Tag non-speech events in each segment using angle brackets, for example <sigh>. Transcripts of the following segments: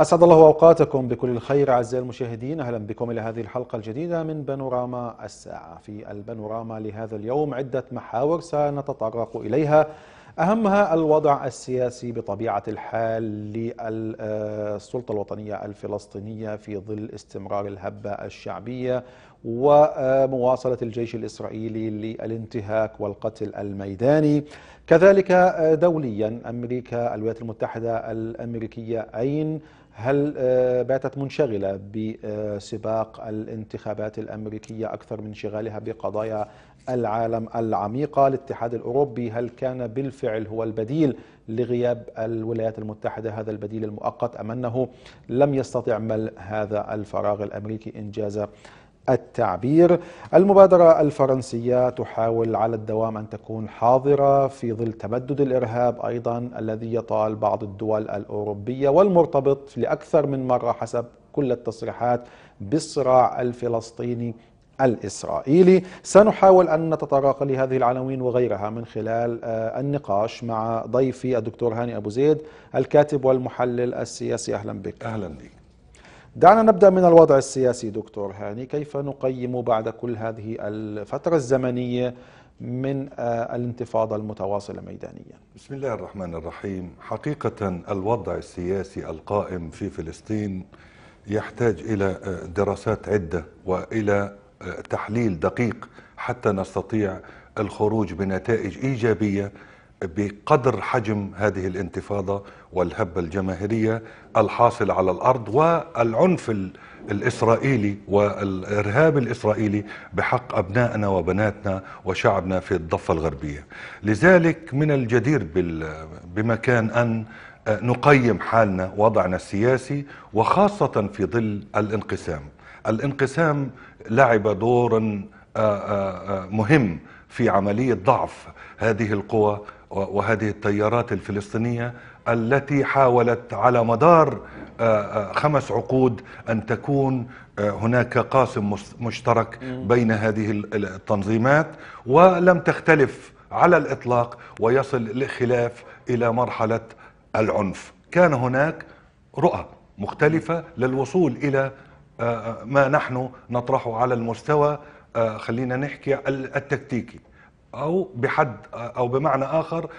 أسعد الله أوقاتكم بكل الخير أعزائي المشاهدين أهلا بكم إلى هذه الحلقة الجديدة من بانوراما الساعة في البانوراما لهذا اليوم عدة محاور سنتطرق إليها أهمها الوضع السياسي بطبيعة الحال للسلطة الوطنية الفلسطينية في ظل استمرار الهبة الشعبية ومواصلة الجيش الإسرائيلي للانتهاك والقتل الميداني كذلك دوليا أمريكا الولايات المتحدة الأمريكية أين هل آه، باتت منشغلة بسباق الانتخابات الأمريكية أكثر من انشغالها بقضايا العالم العميقة الاتحاد الأوروبي هل كان بالفعل هو البديل لغياب الولايات المتحدة هذا البديل المؤقت أم أنه لم يستطع مل هذا الفراغ الأمريكي إنجاز التعبير المبادرة الفرنسية تحاول على الدوام أن تكون حاضرة في ظل تمدد الإرهاب أيضا الذي يطال بعض الدول الأوروبية والمرتبط لأكثر من مرة حسب كل التصريحات بالصراع الفلسطيني الإسرائيلي سنحاول أن نتطرق لهذه العناوين وغيرها من خلال آه، النقاش مع ضيفي الدكتور هاني أبو زيد الكاتب والمحلل السياسي أهلا بك أهلا بك دعنا نبدأ من الوضع السياسي دكتور هاني كيف نقيم بعد كل هذه الفترة الزمنية من آه، الانتفاضة المتواصلة ميدانيا بسم الله الرحمن الرحيم حقيقة الوضع السياسي القائم في فلسطين يحتاج إلى آه، دراسات عدة وإلى آه، تحليل دقيق حتى نستطيع الخروج بنتائج إيجابية بقدر حجم هذه الانتفاضة والهبة الجماهيرية الحاصل على الأرض والعنف الإسرائيلي والإرهاب الإسرائيلي بحق أبنائنا وبناتنا وشعبنا في الضفة الغربية لذلك من الجدير بمكان أن آه، نقيم حالنا وضعنا السياسي وخاصة في ظل الانقسام الانقسام لعب دورا آه، آه، مهم في عملية ضعف هذه القوى وهذه التيارات الفلسطينية التي حاولت على مدار آه، آه، خمس عقود أن تكون آه، هناك قاسم مشترك بين هذه التنظيمات ولم تختلف على الإطلاق ويصل الخلاف إلى مرحلة العنف كان هناك رؤى مختلفة للوصول إلى ما نحن نطرحه على المستوى خلينا نحكي التكتيكي او بحد او بمعنى اخر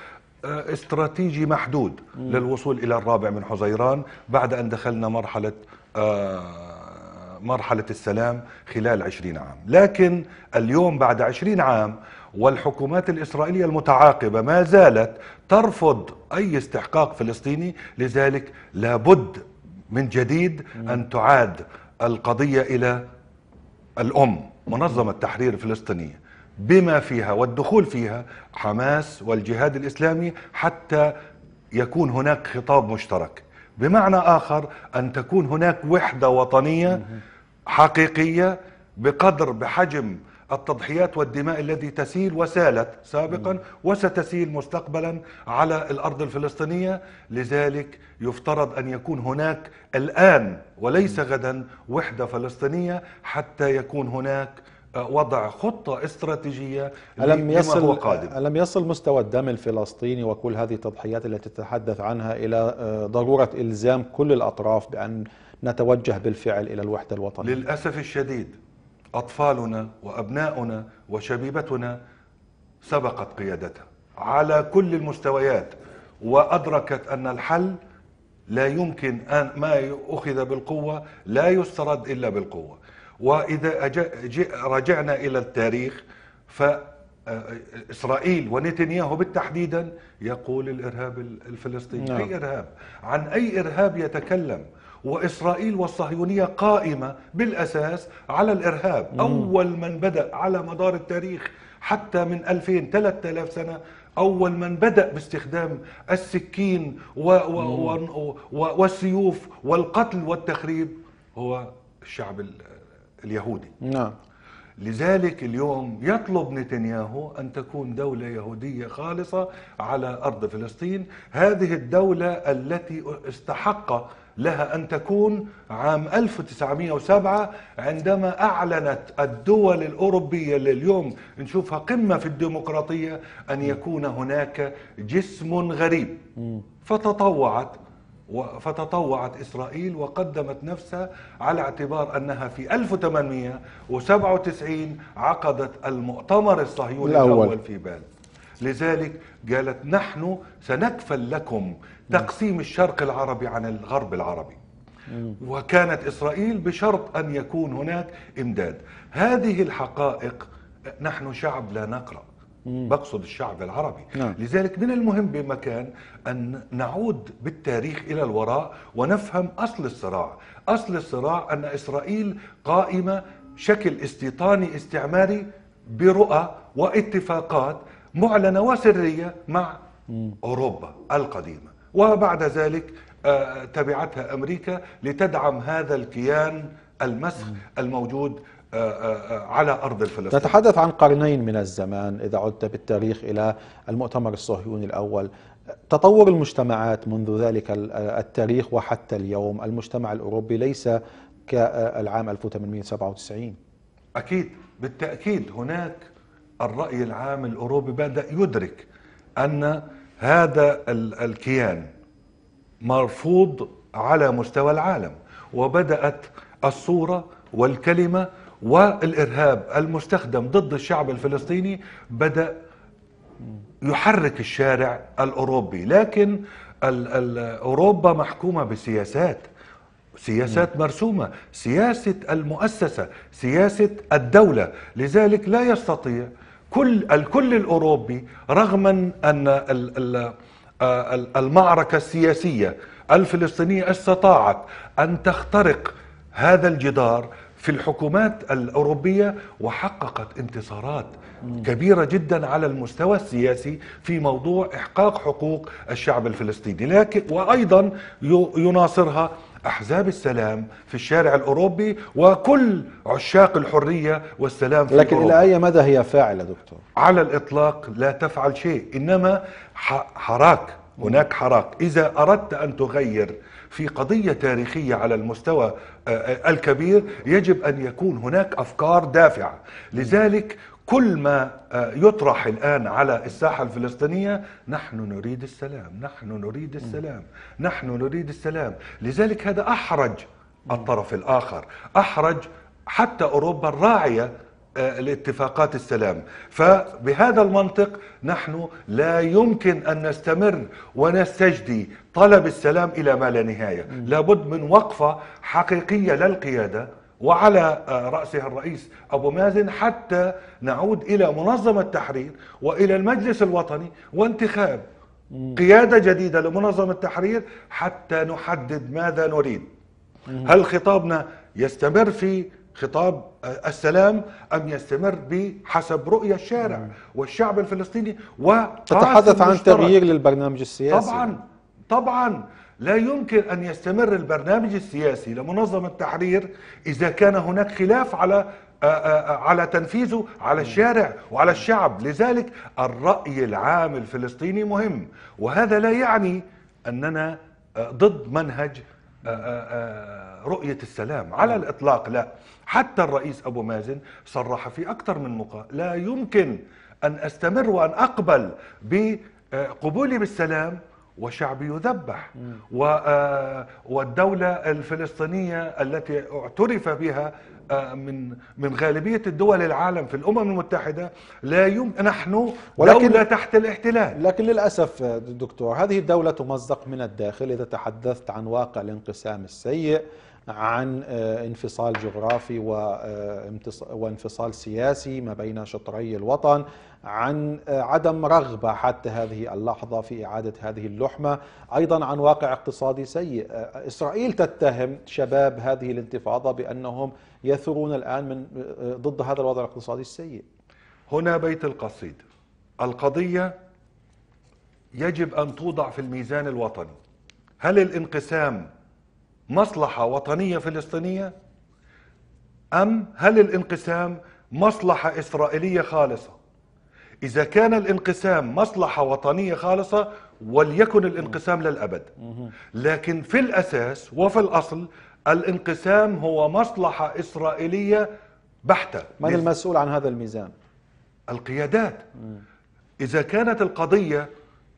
آه، استراتيجي محدود للوصول الى الرابع من حزيران بعد ان دخلنا مرحله آه، مرحله السلام خلال عشرين عام لكن اليوم بعد عشرين عام والحكومات الإسرائيلية المتعاقبة ما زالت ترفض أي استحقاق فلسطيني لذلك لابد من جديد أن تعاد القضية إلى الأم منظمة التحرير الفلسطينية بما فيها والدخول فيها حماس والجهاد الاسلامي حتى يكون هناك خطاب مشترك بمعنى اخر ان تكون هناك وحده وطنيه حقيقيه بقدر بحجم التضحيات والدماء التي تسيل وسالت سابقا وستسيل مستقبلا على الارض الفلسطينيه لذلك يفترض ان يكون هناك الان وليس غدا وحده فلسطينيه حتى يكون هناك وضع خطة استراتيجية ألم يصل هو قادم ألم يصل مستوى الدم الفلسطيني وكل هذه التضحيات التي تتحدث عنها إلى آه، ضرورة إلزام كل الأطراف بأن نتوجه بالفعل إلى الوحدة الوطنية للأسف الشديد أطفالنا وأبناؤنا وشبيبتنا سبقت قيادتها على كل المستويات وأدركت أن الحل لا يمكن أن ما أخذ بالقوة لا يسترد إلا بالقوة وإذا رجعنا إلى التاريخ فإسرائيل آه، ونتنياهو بالتحديدا يقول الإرهاب الفلسطيني نعم. أي إرهاب عن أي إرهاب يتكلم وإسرائيل والصهيونية قائمة بالأساس على الإرهاب مم. أول من بدأ على مدار التاريخ حتى من 2000 3000 سنة أول من بدأ باستخدام السكين و و و و والسيوف والقتل والتخريب هو الشعب اليهودي نعم لذلك اليوم يطلب نتنياهو أن تكون دولة يهودية خالصة على أرض فلسطين هذه الدولة التي استحق لها أن تكون عام 1907 عندما أعلنت الدول الأوروبية اللي اليوم نشوفها قمة في الديمقراطية أن يكون هناك جسم غريب فتطوعت فتطوعت إسرائيل وقدمت نفسها على اعتبار أنها في 1897 عقدت المؤتمر الصهيوني الأول, في بال لذلك قالت نحن سنكفل لكم تقسيم الشرق العربي عن الغرب العربي وكانت إسرائيل بشرط أن يكون هناك إمداد هذه الحقائق نحن شعب لا نقرأ بقصد الشعب العربي نعم. لذلك من المهم بمكان أن نعود بالتاريخ إلى الوراء ونفهم أصل الصراع أصل الصراع أن إسرائيل قائمة شكل استيطاني استعماري برؤى واتفاقات معلنة وسرية مع أوروبا القديمة وبعد ذلك آه، تبعتها أمريكا لتدعم هذا الكيان المسخ الموجود على أرض الفلسطين نتحدث عن قرنين من الزمان إذا عدت بالتاريخ إلى المؤتمر الصهيوني الأول تطور المجتمعات منذ ذلك التاريخ وحتى اليوم المجتمع الأوروبي ليس كالعام 1897 أكيد بالتأكيد هناك الرأي العام الأوروبي بدأ يدرك أن هذا الكيان مرفوض على مستوى العالم وبدأت الصورة والكلمة والإرهاب المستخدم ضد الشعب الفلسطيني بدأ يحرك الشارع الأوروبي لكن أوروبا محكومة بسياسات سياسات مرسومة سياسة المؤسسة سياسة الدولة لذلك لا يستطيع كل الكل الأوروبي رغم أن المعركة السياسية الفلسطينية استطاعت أن تخترق هذا الجدار في الحكومات الأوروبية وحققت انتصارات كبيرة جدا على المستوى السياسي في موضوع إحقاق حقوق الشعب الفلسطيني لكن وأيضا يناصرها احزاب السلام في الشارع الاوروبي وكل عشاق الحريه والسلام في لكن الى اي مدى هي فاعله دكتور؟ على الاطلاق لا تفعل شيء انما حراك هناك حراك إذا أردت أن تغير في قضية تاريخية على المستوى آه، آه، الكبير يجب أن يكون هناك أفكار دافعة لذلك كل ما آه، يطرح الآن على الساحة الفلسطينية نحن نريد السلام نحن نريد السلام نحن نريد السلام لذلك هذا أحرج الطرف الآخر أحرج حتى أوروبا الراعية الاتفاقات آه، السلام فبهذا المنطق نحن لا يمكن أن نستمر ونستجدي طلب السلام إلى ما لا نهاية لابد من وقفة حقيقية للقيادة وعلى آه، رأسها الرئيس أبو مازن حتى نعود إلى منظمة التحرير وإلى المجلس الوطني وانتخاب قيادة جديدة لمنظمة التحرير حتى نحدد ماذا نريد هل خطابنا يستمر في خطاب آه، السلام أم يستمر بحسب رؤية الشارع نعم. والشعب الفلسطيني تتحدث عن تغيير للبرنامج السياسي طبعا طبعا لا يمكن أن يستمر البرنامج السياسي لمنظمة التحرير إذا كان هناك خلاف على آه، آه، على تنفيذه على نعم. الشارع وعلى نعم. الشعب لذلك الرأي العام الفلسطيني مهم وهذا لا يعني أننا ضد منهج آه، آه، آه، رؤية السلام على نعم. الإطلاق لا حتى الرئيس أبو مازن صرح في أكثر من مقا لا يمكن أن أستمر وأن أقبل بقبولي بالسلام وشعبي يذبح والدولة الفلسطينية التي اعترف بها من من غالبيه الدول العالم في الامم المتحده لا يم نحن ولكن دوله تحت الاحتلال لكن للاسف دكتور هذه الدوله تمزق من الداخل اذا تحدثت عن واقع الانقسام السيء عن آه، انفصال جغرافي آه، وانفصال سياسي ما بين شطري الوطن عن آه، عدم رغبة حتى هذه اللحظة في إعادة هذه اللحمة أيضا عن واقع اقتصادي سيء آه، إسرائيل تتهم شباب هذه الانتفاضة بأنهم يثورون الآن من آه، ضد هذا الوضع الاقتصادي السيء هنا بيت القصيد القضية يجب أن توضع في الميزان الوطني هل الانقسام مصلحة وطنية فلسطينية أم هل الانقسام مصلحة إسرائيلية خالصة إذا كان الانقسام مصلحة وطنية خالصة وليكن الانقسام للأبد لكن في الأساس وفي الأصل الانقسام هو مصلحة إسرائيلية بحتة من المسؤول عن هذا الميزان؟ القيادات إذا كانت القضية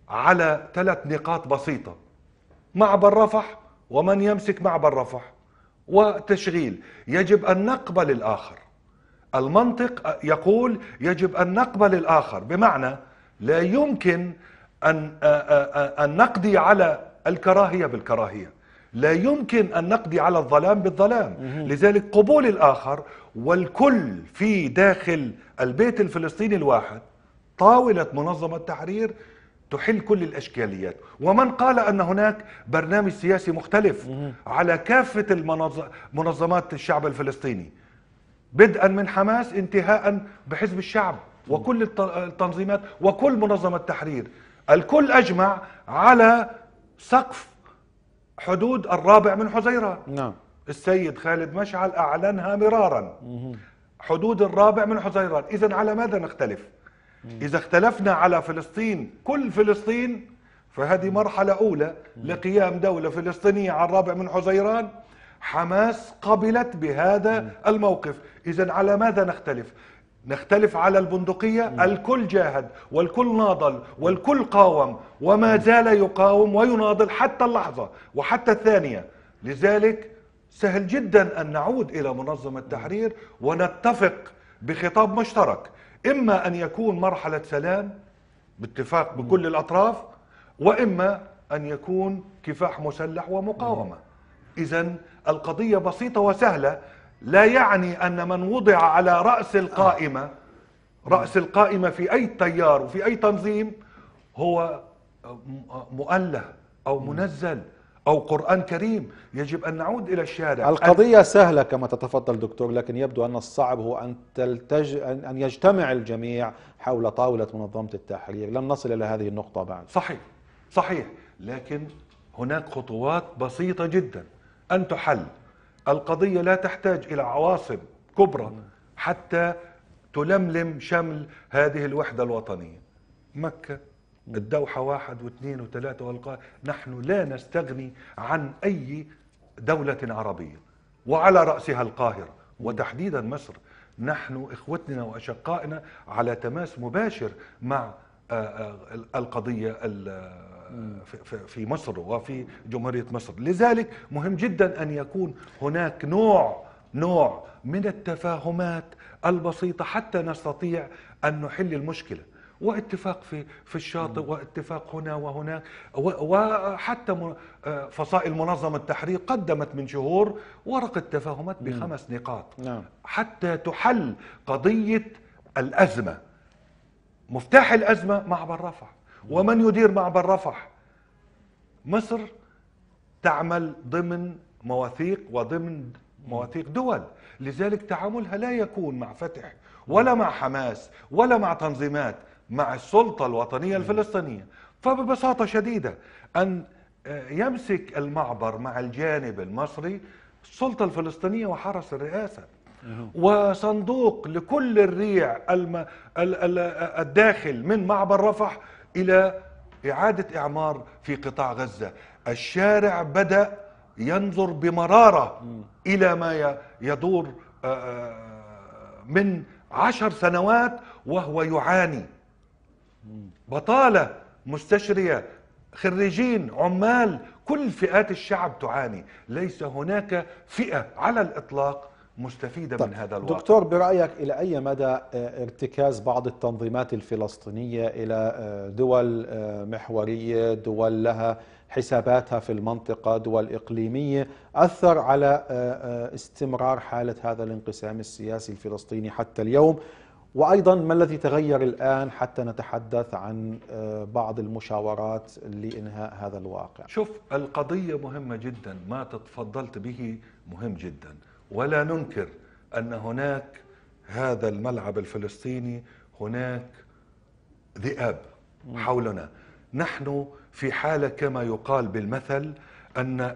على ثلاث نقاط بسيطة معبر رفح ومن يمسك معبر رفح وتشغيل يجب أن نقبل الآخر المنطق يقول يجب أن نقبل الآخر بمعنى لا يمكن أن, أن نقضي على الكراهية بالكراهية لا يمكن أن نقضي على الظلام بالظلام لذلك قبول الآخر والكل في داخل البيت الفلسطيني الواحد طاولة منظمة التحرير تحل كل الاشكاليات ومن قال ان هناك برنامج سياسي مختلف على كافه المنظمات الشعب الفلسطيني بدءا من حماس انتهاء بحزب الشعب وكل التنظيمات وكل منظمة التحرير الكل أجمع على سقف حدود الرابع من حزيران نعم السيد خالد مشعل أعلنها مرارا حدود الرابع من حزيران إذا على ماذا نختلف إذا اختلفنا على فلسطين كل فلسطين فهذه مرحلة أولى لقيام دولة فلسطينية على الرابع من حزيران حماس قبلت بهذا الموقف إذا على ماذا نختلف نختلف على البندقية الكل جاهد والكل ناضل والكل قاوم وما زال يقاوم ويناضل حتى اللحظة وحتى الثانية لذلك سهل جدا أن نعود إلى منظمة التحرير ونتفق بخطاب مشترك إما أن يكون مرحلة سلام باتفاق بكل الأطراف وإما أن يكون كفاح مسلح ومقاومة إذا القضية بسيطة وسهلة لا يعني أن من وضع على رأس القائمة رأس القائمة في أي تيار وفي أي تنظيم هو مؤله أو منزل أو قرآن كريم يجب أن نعود إلى الشارع القضية أن... سهلة كما تتفضل دكتور لكن يبدو أن الصعب هو أن, تلتج... أن يجتمع الجميع حول طاولة منظمة التحرير لم نصل إلى هذه النقطة بعد صحيح صحيح لكن هناك خطوات بسيطة جدا أن تحل القضية لا تحتاج إلى عواصم كبرى حتى تلملم شمل هذه الوحدة الوطنية مكة الدوحة واحد واثنين وثلاثة والقاهرة نحن لا نستغني عن أي دولة عربية وعلى رأسها القاهرة وتحديدا مصر نحن إخوتنا وأشقائنا على تماس مباشر مع آه، آه، القضية في مصر وفي جمهورية مصر لذلك مهم جدا أن يكون هناك نوع نوع من التفاهمات البسيطة حتى نستطيع أن نحل المشكلة واتفاق في في الشاطئ واتفاق هنا وهناك وحتى آه، فصائل منظمه التحرير قدمت من شهور ورقه تفاهمات بخمس نقاط نعم. حتى تحل قضيه الازمه مفتاح الازمه معبر رفح ومن يدير معبر رفح مصر تعمل ضمن مواثيق وضمن مواثيق دول لذلك تعاملها لا يكون مع فتح ولا مع حماس ولا مع تنظيمات مع السلطة الوطنية الفلسطينية فببساطة شديدة أن آه، يمسك المعبر مع الجانب المصري السلطة الفلسطينية وحرس الرئاسة وصندوق لكل الريع الداخل من معبر رفح الى اعاده اعمار في قطاع غزه الشارع بدا ينظر بمراره الى ما يدور آه، آه، من عشر سنوات وهو يعاني بطاله مستشريه خريجين عمال كل فئات الشعب تعاني ليس هناك فئه على الاطلاق مستفيدة طيب من هذا الواقع دكتور برأيك إلى أي مدى آه، ارتكاز بعض التنظيمات الفلسطينية إلى آه، دول آه، محورية دول لها حساباتها في المنطقة دول إقليمية أثر على استمرار حالة هذا الانقسام السياسي الفلسطيني حتى اليوم وأيضا ما الذي تغير الآن حتى نتحدث عن بعض المشاورات لإنهاء هذا الواقع شوف القضية مهمة جدا ما تتفضلت به مهم جدا ولا ننكر ان هناك هذا الملعب الفلسطيني هناك ذئاب حولنا نحن في حاله كما يقال بالمثل ان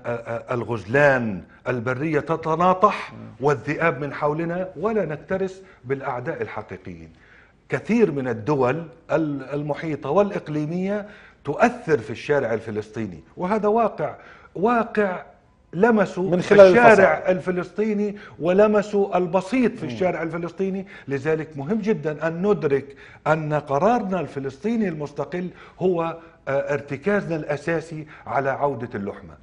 الغزلان البريه تتناطح والذئاب من حولنا ولا نكترث بالاعداء الحقيقيين كثير من الدول المحيطه والاقليميه تؤثر في الشارع الفلسطيني وهذا واقع واقع لمسوا من خلال الشارع الفصل. الفلسطيني ولمسوا البسيط في الشارع الفلسطيني لذلك مهم جدا أن ندرك أن قرارنا الفلسطيني المستقل هو آه، ارتكازنا الأساسي على عودة اللحمة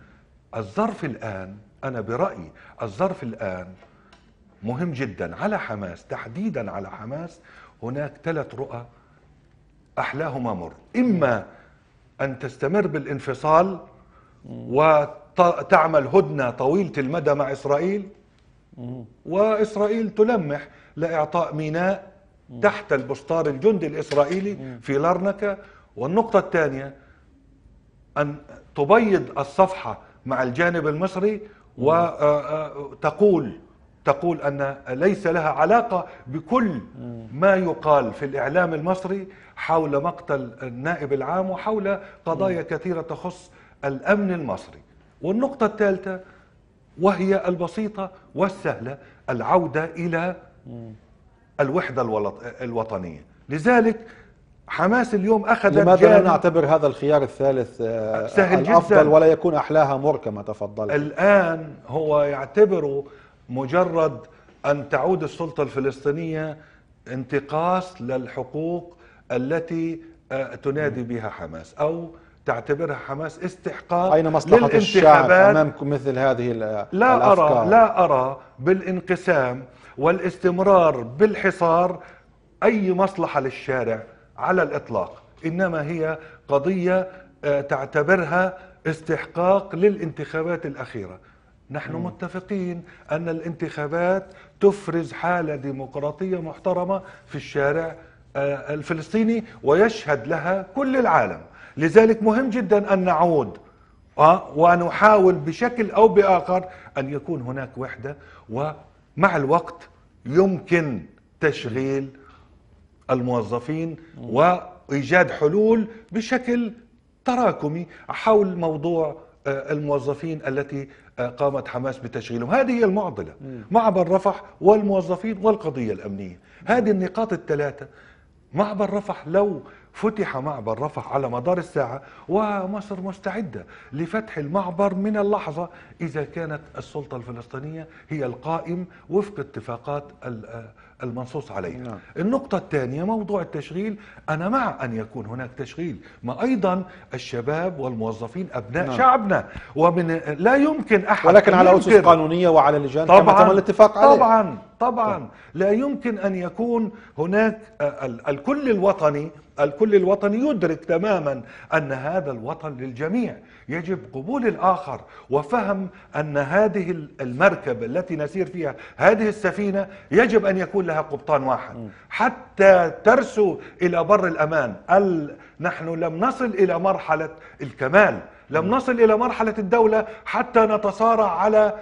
الظرف الآن أنا برأيي الظرف الآن مهم جدا على حماس تحديدا على حماس هناك ثلاث رؤى أحلاهما مر إما أن تستمر بالانفصال و تعمل هدنة طويلة المدى مع إسرائيل وإسرائيل تلمح لإعطاء ميناء تحت البستار الجندي الإسرائيلي في لارنكا والنقطة الثانية أن تبيض الصفحة مع الجانب المصري وتقول آه، آه، تقول أن ليس لها علاقة بكل ما يقال في الإعلام المصري حول مقتل النائب العام وحول قضايا كثيرة تخص الأمن المصري والنقطة الثالثة وهي البسيطة والسهلة العودة إلى الوحدة الوطنية لذلك حماس اليوم أخذ لماذا لا نعتبر هذا الخيار الثالث آه، سهل الأفضل جداً ولا يكون أحلاها مر كما تفضل الآن هو يعتبره مجرد أن تعود السلطة الفلسطينية انتقاص للحقوق التي آه، تنادي بها حماس أو تعتبرها حماس استحقاق أين مصلحة الشعب أمامكم مثل هذه لا الأفكار أرى لا أرى بالانقسام والاستمرار بالحصار أي مصلحة للشارع على الإطلاق إنما هي قضية آه، تعتبرها استحقاق للانتخابات الأخيرة نحن م. متفقين أن الانتخابات تفرز حالة ديمقراطية محترمة في الشارع آه، الفلسطيني ويشهد لها كل العالم لذلك مهم جدا أن نعود آه، ونحاول بشكل أو بآخر أن يكون هناك وحدة ومع الوقت يمكن تشغيل الموظفين وإيجاد حلول بشكل تراكمي حول موضوع آه، الموظفين التي آه، قامت حماس بتشغيلهم هذه هي المعضلة معبر رفح والموظفين والقضية الأمنية هذه النقاط الثلاثة معبر رفح لو فتح معبر رفح على مدار الساعة ومصر مستعدة لفتح المعبر من اللحظة إذا كانت السلطة الفلسطينية هي القائم وفق اتفاقات المنصوص عليها نعم. النقطة الثانية موضوع التشغيل أنا مع أن يكون هناك تشغيل ما أيضا الشباب والموظفين أبناء نعم. شعبنا ومن لا يمكن أحد ولكن على أسس قانونية وعلى لجان طبعا كما تم الاتفاق عليه طبعا طبعا لا يمكن أن يكون هناك الكل الوطني الكل الوطني يدرك تماما ان هذا الوطن للجميع يجب قبول الاخر وفهم ان هذه المركب التي نسير فيها هذه السفينه يجب ان يكون لها قبطان واحد حتى ترسو الى بر الامان نحن لم نصل الى مرحله الكمال لم نصل الى مرحله الدوله حتى نتصارع على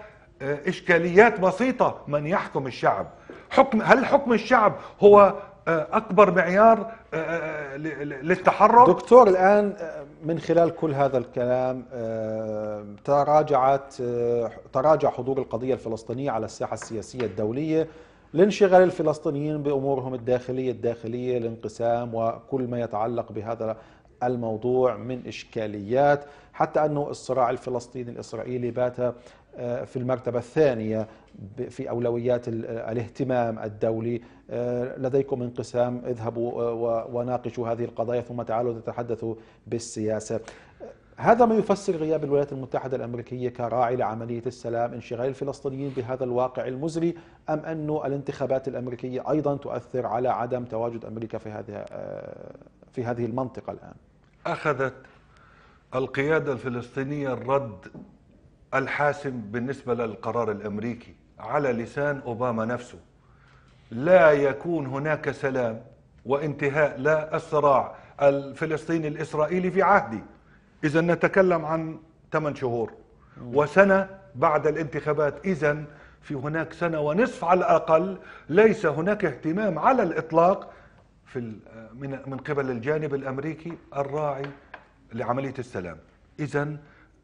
آه، اشكاليات بسيطه من يحكم الشعب حكم هل حكم الشعب هو آه، اكبر معيار آه، آه، للتحرر دكتور الان من خلال كل هذا الكلام تراجعت تراجع حضور القضيه الفلسطينيه على الساحه السياسيه الدوليه لانشغال الفلسطينيين بامورهم الداخليه الداخليه الانقسام وكل ما يتعلق بهذا الموضوع من اشكاليات حتى انه الصراع الفلسطيني الاسرائيلي بات آه، في المرتبة الثانية في أولويات آه، الاهتمام الدولي آه، لديكم انقسام اذهبوا وناقشوا هذه القضايا ثم تعالوا تتحدثوا بالسياسة هذا ما يفسر غياب الولايات المتحدة الأمريكية كراعي لعملية السلام انشغال الفلسطينيين بهذا الواقع المزري أم أن الانتخابات الأمريكية أيضا تؤثر على عدم تواجد أمريكا في هذه في هذه المنطقة الآن أخذت القيادة الفلسطينية الرد الحاسم بالنسبة للقرار الأمريكي على لسان أوباما نفسه لا يكون هناك سلام وانتهاء لا الصراع الفلسطيني الإسرائيلي في عهدي إذا نتكلم عن 8 شهور وسنة بعد الانتخابات إذا في هناك سنة ونصف على الأقل ليس هناك اهتمام على الإطلاق في من من قبل الجانب الأمريكي الراعي لعملية السلام إذا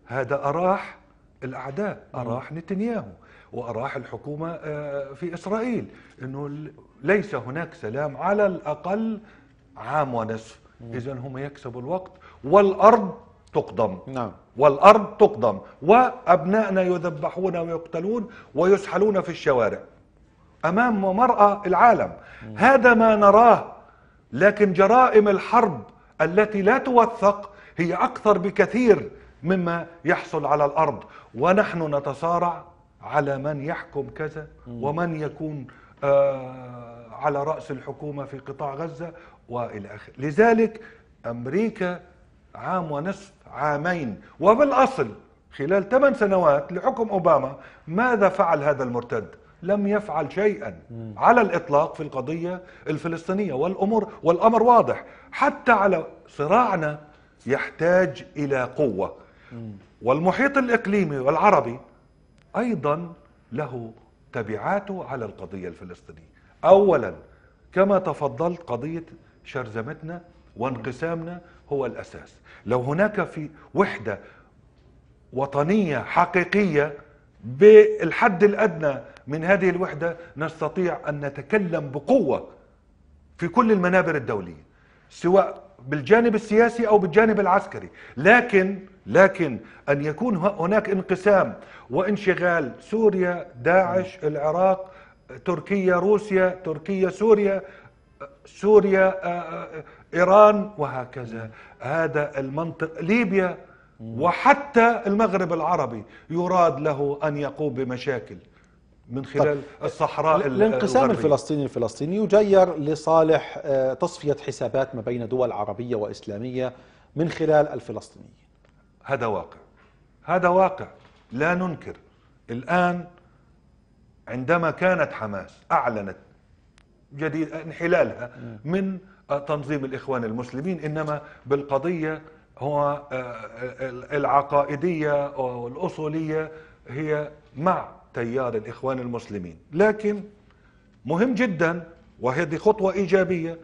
هذا أراح الاعداء نعم. اراح نتنياهو واراح الحكومه آه، في اسرائيل انه ليس هناك سلام على الاقل عام ونصف اذا هم يكسبوا الوقت والارض تقدم نعم والارض تقدم وابنائنا يذبحون ويقتلون ويسحلون في الشوارع امام ومراه العالم هذا ما نراه لكن جرائم الحرب التي لا توثق هي اكثر بكثير مما يحصل على الارض ونحن نتصارع على من يحكم كذا ومن يكون آه على راس الحكومه في قطاع غزه والى اخره لذلك امريكا عام ونصف عامين وبالاصل خلال ثمان سنوات لحكم اوباما ماذا فعل هذا المرتد لم يفعل شيئا على الاطلاق في القضيه الفلسطينيه والامور والامر واضح حتى على صراعنا يحتاج الى قوه والمحيط الإقليمي والعربي أيضا له تبعاته على القضية الفلسطينية أولا كما تفضلت قضية شرذمتنا وانقسامنا هو الأساس لو هناك في وحدة وطنية حقيقية بالحد الأدنى من هذه الوحدة نستطيع أن نتكلم بقوة في كل المنابر الدولية سواء بالجانب السياسي او بالجانب العسكري لكن لكن ان يكون هناك انقسام وانشغال سوريا داعش العراق تركيا روسيا تركيا سوريا سوريا ايران وهكذا هذا المنطق ليبيا وحتى المغرب العربي يراد له ان يقوم بمشاكل من طيب، خلال طيب الصحراء الانقسام الفلسطيني الفلسطيني يجير لصالح آه، تصفية حسابات ما بين دول عربية وإسلامية من خلال الفلسطينيين هذا واقع هذا واقع لا ننكر الآن عندما كانت حماس أعلنت جديد انحلالها من تنظيم الإخوان المسلمين إنما بالقضية هو آه، آه، العقائدية والأصولية هي مع تيار الإخوان المسلمين لكن مهم جدا وهذه خطوة إيجابية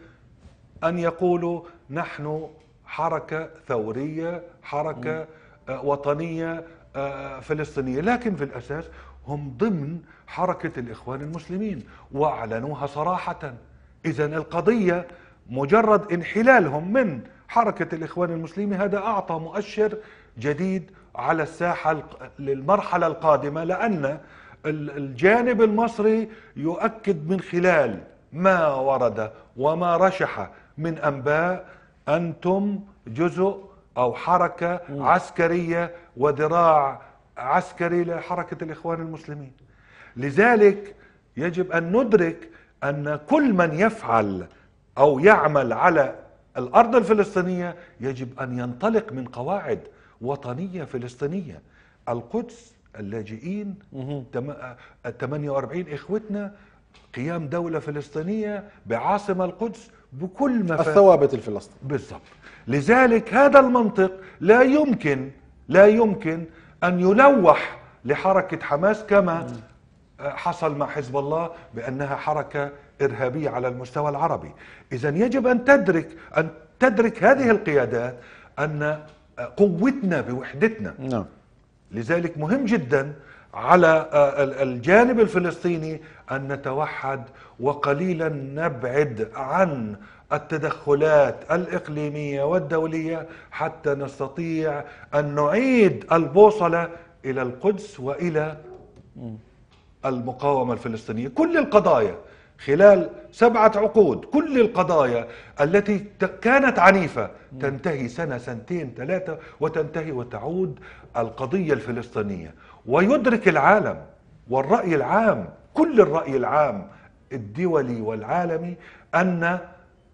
أن يقولوا نحن حركة ثورية حركة آه، وطنية آه، فلسطينية لكن في الأساس هم ضمن حركة الإخوان المسلمين وأعلنوها صراحة إذا القضية مجرد انحلالهم من حركة الإخوان المسلمين هذا أعطى مؤشر جديد على الساحة للمرحلة القادمة لأن الجانب المصري يؤكد من خلال ما ورد وما رشح من انباء انتم جزء او حركه عسكريه وذراع عسكري لحركه الاخوان المسلمين. لذلك يجب ان ندرك ان كل من يفعل او يعمل على الارض الفلسطينيه يجب ان ينطلق من قواعد وطنيه فلسطينيه. القدس اللاجئين 48 آه، اخوتنا قيام دوله فلسطينيه بعاصمه القدس بكل ما الثوابت الفلسطينيه بالضبط لذلك هذا المنطق لا يمكن لا يمكن ان يلوح لحركه حماس كما آه، حصل مع حزب الله بانها حركه ارهابيه على المستوى العربي اذا يجب ان تدرك ان تدرك هذه القيادات ان آه، قوتنا بوحدتنا نعم لذلك مهم جدا على آه، الجانب الفلسطيني ان نتوحد وقليلا نبعد عن التدخلات الاقليميه والدوليه حتى نستطيع ان نعيد البوصله الى القدس والى المقاومه الفلسطينيه كل القضايا خلال سبعة عقود كل القضايا التي كانت عنيفة تنتهي سنة سنتين ثلاثة وتنتهي وتعود القضية الفلسطينية ويدرك العالم والرأي العام كل الرأي العام الدولي والعالمي أن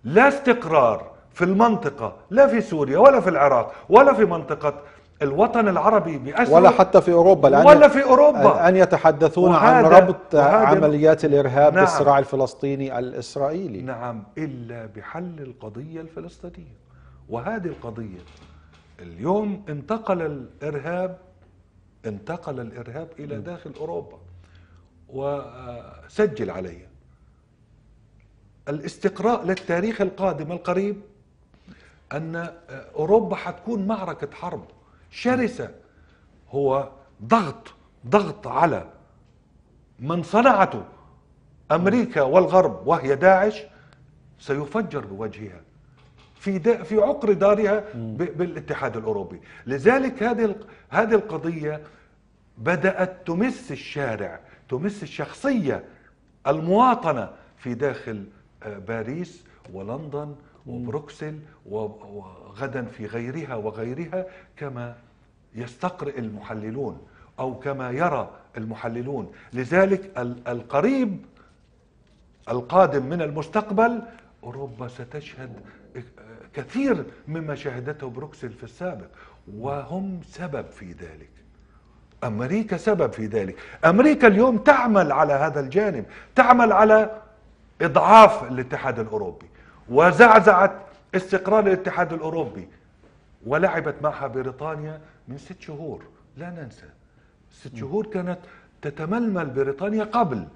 لا استقرار في المنطقة لا في سوريا ولا في العراق ولا في منطقة الوطن العربي بأسره ولا حتى في أوروبا لأن ولا في أوروبا أن يتحدثون عن ربط عمليات الإرهاب نعم بالصراع الفلسطيني الإسرائيلي نعم إلا بحل القضية الفلسطينية وهذه القضية اليوم انتقل الإرهاب انتقل الإرهاب إلى داخل أوروبا وسجل عليها الاستقراء للتاريخ القادم القريب أن أوروبا حتكون معركة حرب شرسة هو ضغط ضغط على من صنعته أمريكا والغرب وهي داعش سيفجر بوجهها في في عقر دارها بالاتحاد الاوروبي لذلك هذه هذه القضيه بدات تمس الشارع تمس الشخصيه المواطنه في داخل آه، باريس ولندن وبروكسل وغدا في غيرها وغيرها كما يستقرئ المحللون او كما يرى المحللون لذلك القريب القادم من المستقبل اوروبا ستشهد كثير مما شهدته بروكسل في السابق وهم سبب في ذلك امريكا سبب في ذلك امريكا اليوم تعمل على هذا الجانب تعمل على اضعاف الاتحاد الاوروبي وزعزعت استقرار الاتحاد الأوروبي ولعبت معها بريطانيا من ست شهور لا ننسى ست شهور كانت تتململ بريطانيا قبل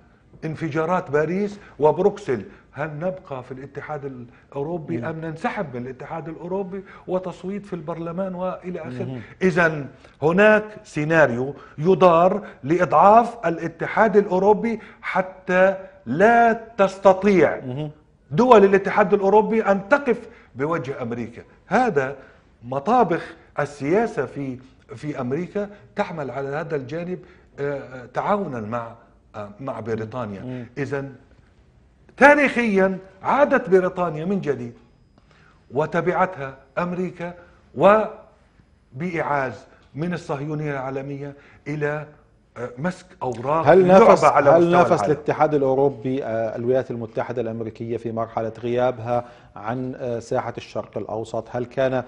انفجارات باريس وبروكسل هل نبقى في الاتحاد الأوروبي أم ننسحب من الاتحاد الأوروبي وتصويت في البرلمان وإلى آخره إذا هناك سيناريو يدار لإضعاف الاتحاد الأوروبي حتى لا تستطيع دول الاتحاد الاوروبي ان تقف بوجه امريكا هذا مطابخ السياسه في في امريكا تعمل على هذا الجانب آه، آه، تعاونا مع آه، مع بريطانيا اذا تاريخيا عادت بريطانيا من جديد وتبعتها امريكا وبإعاز من الصهيونيه العالميه الى آه، مسك اوراق هل نفس على هل نفس الاتحاد الاوروبي آه، الولايات المتحده الامريكيه في مرحله غيابها عن آه، ساحه الشرق الاوسط؟ هل كان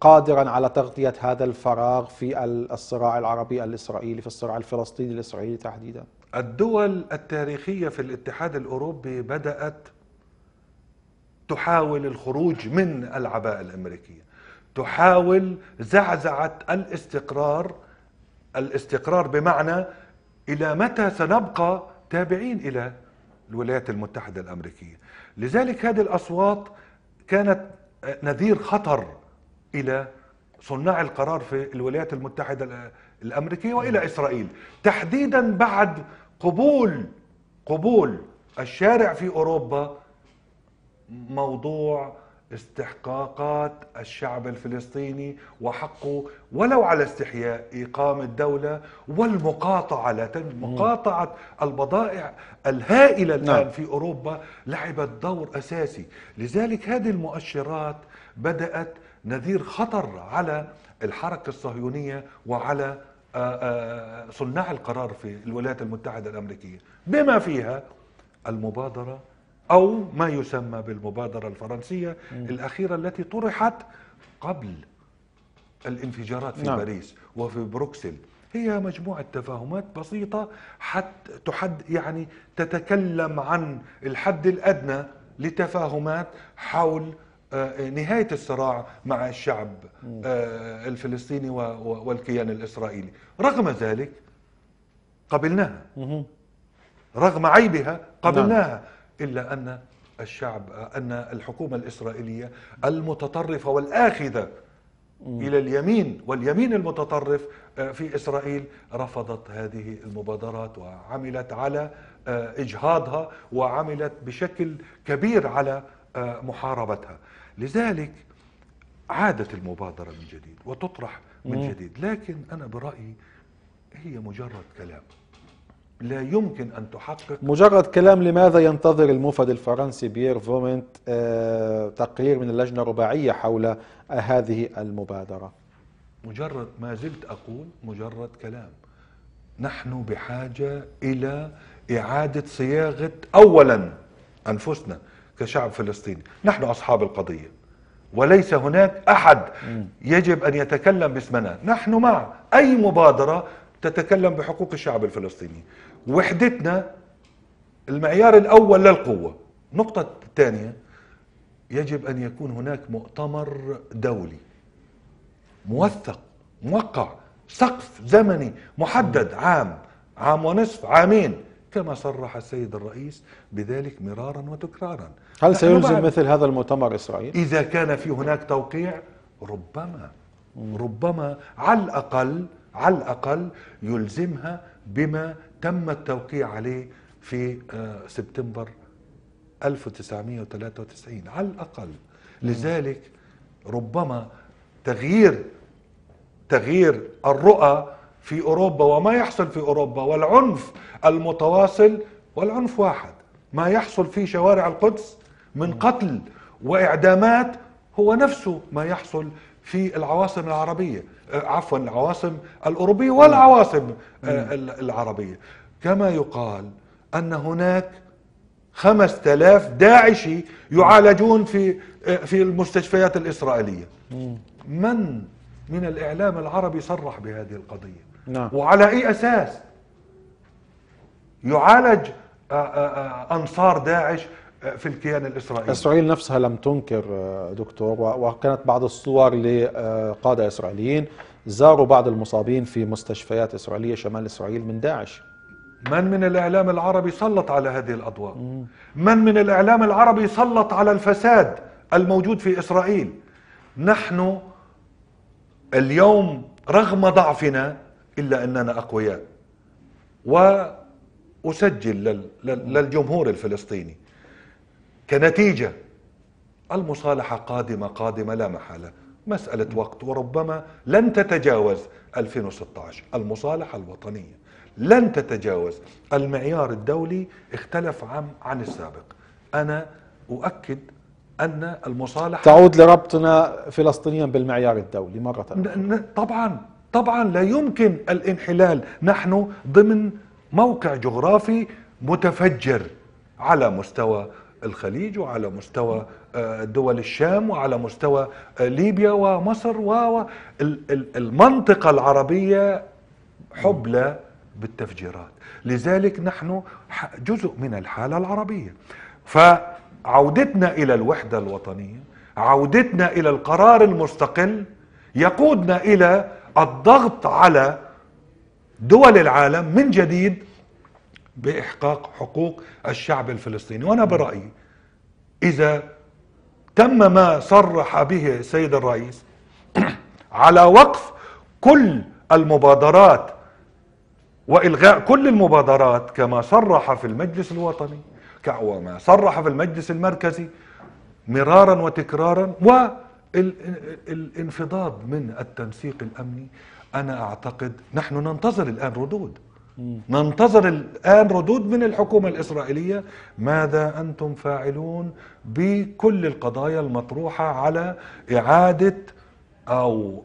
قادرا على تغطيه هذا الفراغ في الصراع العربي الاسرائيلي في الصراع الفلسطيني الاسرائيلي تحديدا؟ الدول التاريخيه في الاتحاد الاوروبي بدات تحاول الخروج من العباءه الامريكيه، تحاول زعزعه الاستقرار الاستقرار بمعنى الى متى سنبقى تابعين الى الولايات المتحده الامريكيه لذلك هذه الاصوات كانت نذير خطر الى صناع القرار في الولايات المتحده الامريكيه والى نعم. اسرائيل تحديدا بعد قبول قبول الشارع في اوروبا موضوع استحقاقات الشعب الفلسطيني وحقه ولو على استحياء إقامة دولة والمقاطعة لا مقاطعة البضائع الهائلة الآن نعم. في أوروبا لعبت دور أساسي لذلك هذه المؤشرات بدأت نذير خطر على الحركة الصهيونية وعلى آه، آه، صناع القرار في الولايات المتحدة الأمريكية بما فيها المبادرة أو ما يسمى بالمبادرة الفرنسية الأخيرة التي طرحت قبل الانفجارات في نعم. باريس وفي بروكسل هي مجموعة تفاهمات بسيطة حتى تحد يعني تتكلم عن الحد الأدنى لتفاهمات حول آه، نهاية الصراع مع الشعب آه، الفلسطيني والكيان الإسرائيلي رغم ذلك قبلناها رغم عيبها قبلناها نعم. إلا أن الشعب أن الحكومة الإسرائيلية المتطرفة والآخذة إلى اليمين واليمين المتطرف آه، في إسرائيل رفضت هذه المبادرات وعملت على آه، إجهاضها وعملت بشكل كبير على آه، محاربتها لذلك عادت المبادرة من جديد وتطرح من جديد لكن أنا برأيي هي مجرد كلام لا يمكن أن تحقق مجرد كلام لماذا ينتظر المفد الفرنسي بيير فومنت آه، تقرير من اللجنة الرباعية حول هذه المبادرة مجرد ما زلت أقول مجرد كلام نحن بحاجة إلى إعادة صياغة أولا أنفسنا كشعب فلسطيني نحن أصحاب القضية وليس هناك أحد يجب أن يتكلم باسمنا نحن مع أي مبادرة تتكلم بحقوق الشعب الفلسطيني وحدتنا المعيار الأول للقوة النقطة الثانية يجب أن يكون هناك مؤتمر دولي موثق موقع سقف زمني محدد عام عام ونصف عامين كما صرح السيد الرئيس بذلك مرارا وتكرارا هل سيلزم مثل هذا المؤتمر إسرائيل؟ إذا كان في هناك توقيع ربما ربما على الأقل على الأقل يلزمها بما تم التوقيع عليه في آه، سبتمبر 1993 على الأقل لذلك ربما تغيير تغيير الرؤى في أوروبا وما يحصل في أوروبا والعنف المتواصل والعنف واحد ما يحصل في شوارع القدس من قتل وإعدامات هو نفسه ما يحصل في العواصم العربية آه، عفوا العواصم الأوروبية والعواصم آه، العربية كما يقال أن هناك 5000 داعشي يعالجون في آه، في المستشفيات الإسرائيلية من من الإعلام العربي صرح بهذه القضية نعم. وعلى أي أساس يعالج أنصار داعش في الكيان الاسرائيلي اسرائيل نفسها لم تنكر آه، دكتور وكانت بعض الصور لقاده اسرائيليين زاروا بعض المصابين في مستشفيات اسرائيليه شمال اسرائيل من داعش من من الاعلام العربي سلط على هذه الاضواء من من الاعلام العربي سلط على الفساد الموجود في اسرائيل نحن اليوم رغم ضعفنا الا اننا اقوياء واسجل للجمهور الفلسطيني كنتيجة المصالحة قادمة قادمة لا محالة مسألة وقت وربما لن تتجاوز 2016 المصالحة الوطنية لن تتجاوز المعيار الدولي اختلف عن عن السابق أنا أؤكد أن المصالحة تعود لربطنا فلسطينيا بالمعيار الدولي مرة أخرى طبعا طبعا لا يمكن الانحلال نحن ضمن موقع جغرافي متفجر على مستوى الخليج وعلى مستوى آه، دول الشام وعلى مستوى آه، ليبيا ومصر والمنطقة العربية حبلى بالتفجيرات لذلك نحن جزء من الحالة العربية فعودتنا إلى الوحدة الوطنية عودتنا إلى القرار المستقل يقودنا إلى الضغط على دول العالم من جديد باحقاق حقوق الشعب الفلسطيني وانا برايي اذا تم ما صرح به السيد الرئيس <clears throat> على وقف كل المبادرات والغاء كل المبادرات كما صرح في المجلس الوطني وما صرح في المجلس المركزي مرارا وتكرارا والانفضاض من التنسيق الامني انا اعتقد نحن ننتظر الان ردود ننتظر الآن ردود من الحكومة الإسرائيلية ماذا أنتم فاعلون بكل القضايا المطروحة على إعادة أو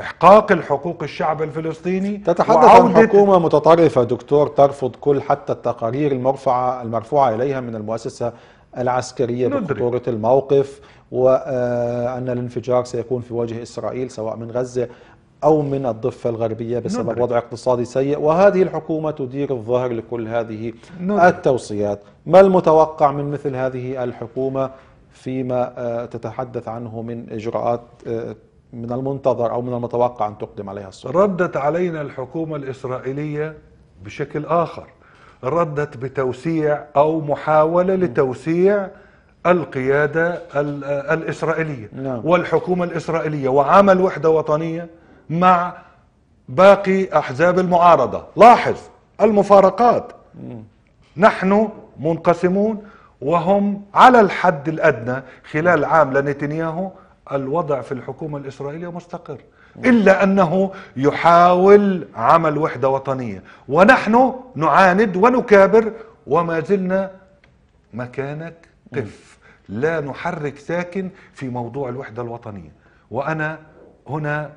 إحقاق الحقوق الشعب الفلسطيني تتحدث عن حكومة متطرفة دكتور ترفض كل حتى التقارير المرفعة المرفوعة إليها من المؤسسة العسكرية بخطورة الموقف وأن الانفجار سيكون في وجه إسرائيل سواء من غزة أو من الضفة الغربية بسبب نعم. وضع اقتصادي سيء وهذه الحكومة تدير الظهر لكل هذه نعم. التوصيات ما المتوقع من مثل هذه الحكومة فيما آه، تتحدث عنه من إجراءات آه، من المنتظر أو من المتوقع أن تقدم عليها السلطة ردت علينا الحكومة الإسرائيلية بشكل آخر ردت بتوسيع أو محاولة نعم. لتوسيع القيادة آه، الإسرائيلية نعم. والحكومة الإسرائيلية وعمل وحدة وطنية مع باقي أحزاب المعارضة لاحظ المفارقات نحن منقسمون وهم على الحد الأدنى خلال عام لنتنياهو الوضع في الحكومة الإسرائيلية مستقر إلا أنه يحاول عمل وحدة وطنية ونحن نعاند ونكابر وما زلنا مكانك قف لا نحرك ساكن في موضوع الوحدة الوطنية وأنا هنا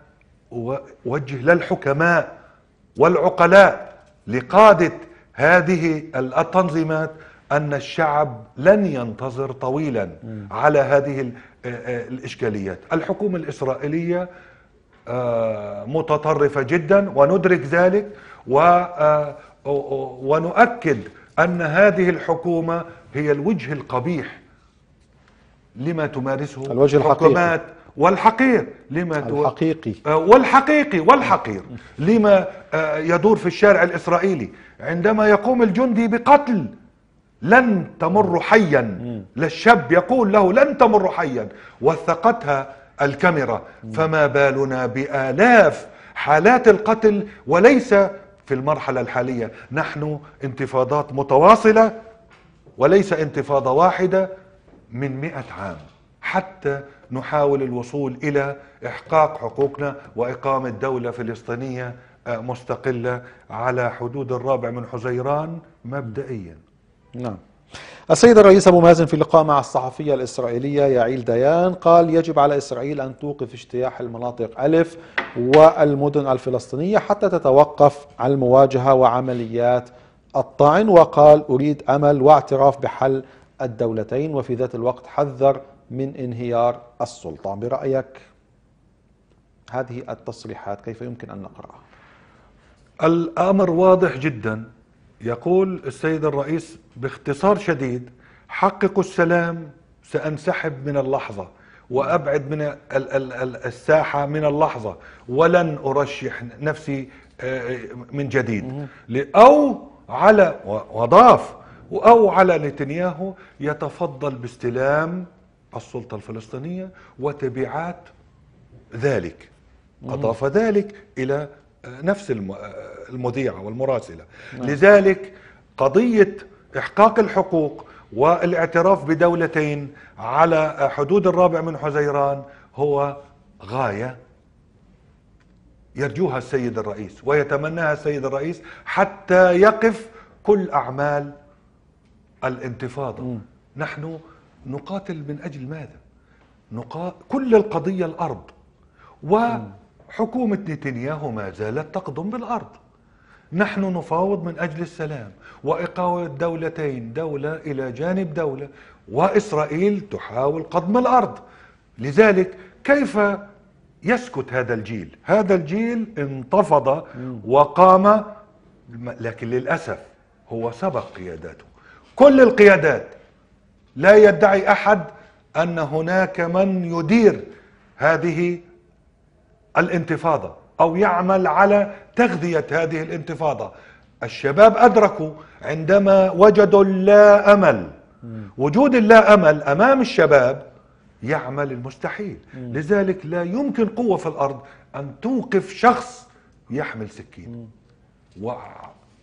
ووجه للحكماء والعقلاء لقادة هذه التنظيمات أن الشعب لن ينتظر طويلا على هذه آه، آه، الإشكاليات الحكومة الإسرائيلية آه، متطرفة جدا وندرك ذلك ونؤكد أن هذه الحكومة هي الوجه القبيح لما تمارسه الوجه الحقيقي. والحقير لما الحقيقي آه، والحقيقي والحقير لما آه، يدور في الشارع الإسرائيلي عندما يقوم الجندي بقتل لن تمر حيا للشاب يقول له لن تمر حيا وثقتها الكاميرا فما بالنا بآلاف حالات القتل وليس في المرحلة الحالية نحن انتفاضات متواصلة وليس انتفاضة واحدة من مئة عام حتى نحاول الوصول الى احقاق حقوقنا واقامه دوله فلسطينيه آه، مستقله على حدود الرابع من حزيران مبدئيا. نعم. السيد الرئيس أبو مازن في لقاء مع الصحفية الإسرائيلية يعيل ديان قال يجب على إسرائيل أن توقف اجتياح المناطق ألف والمدن الفلسطينية حتى تتوقف على المواجهة وعمليات الطعن وقال أريد أمل واعتراف بحل الدولتين وفي ذات الوقت حذر من انهيار السلطة برأيك هذه التصريحات كيف يمكن أن نقرأها الأمر واضح جدا يقول السيد الرئيس باختصار شديد حققوا السلام سأنسحب من اللحظة وأبعد من الساحة من اللحظة ولن أرشح نفسي آه، من جديد أو على وضاف أو على نتنياهو يتفضل باستلام السلطة الفلسطينية وتبعات ذلك أضاف ذلك إلى آه، نفس آه، المذيعة والمراسلة نعم. لذلك قضية إحقاق الحقوق والاعتراف بدولتين على آه، حدود الرابع من حزيران هو غاية يرجوها السيد الرئيس ويتمناها السيد الرئيس حتى يقف كل أعمال الانتفاضة نحن نقاتل من أجل ماذا نقا... كل القضية الأرض وحكومة نتنياهو ما زالت تقضم بالأرض نحن نفاوض من أجل السلام وإقامة دولتين دولة إلى جانب دولة وإسرائيل تحاول قضم الأرض لذلك كيف يسكت هذا الجيل هذا الجيل انتفض وقام لكن للأسف هو سبق قياداته كل القيادات لا يدعي احد ان هناك من يدير هذه الانتفاضه او يعمل على تغذيه هذه الانتفاضه الشباب ادركوا عندما وجدوا اللا امل وجود اللا امل امام الشباب يعمل المستحيل لذلك لا يمكن قوه في الارض ان توقف شخص يحمل سكين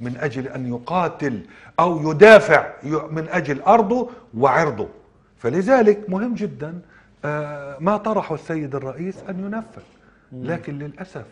من أجل أن يقاتل أو يدافع من أجل أرضه وعرضه فلذلك مهم جدا آه، ما طرحه السيد الرئيس أن ينفذ لكن للأسف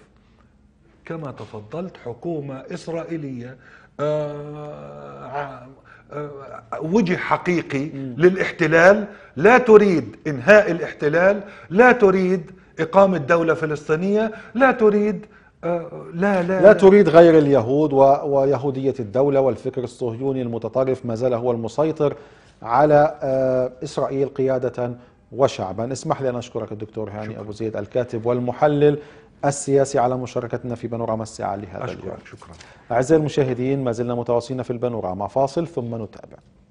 كما تفضلت حكومة إسرائيلية آه، آه، وجه حقيقي للاحتلال لا تريد إنهاء الاحتلال لا تريد إقامة دولة فلسطينية لا تريد لا لا لا تريد غير اليهود ويهودية الدولة والفكر الصهيوني المتطرف ما زال هو المسيطر على آه، إسرائيل قيادة وشعبا اسمح لي أن أشكرك الدكتور هاني شكرا. أبو زيد الكاتب والمحلل السياسي على مشاركتنا في بانوراما الساعة لهذا اليوم شكرا أعزائي المشاهدين ما زلنا متواصلين في البانوراما فاصل ثم نتابع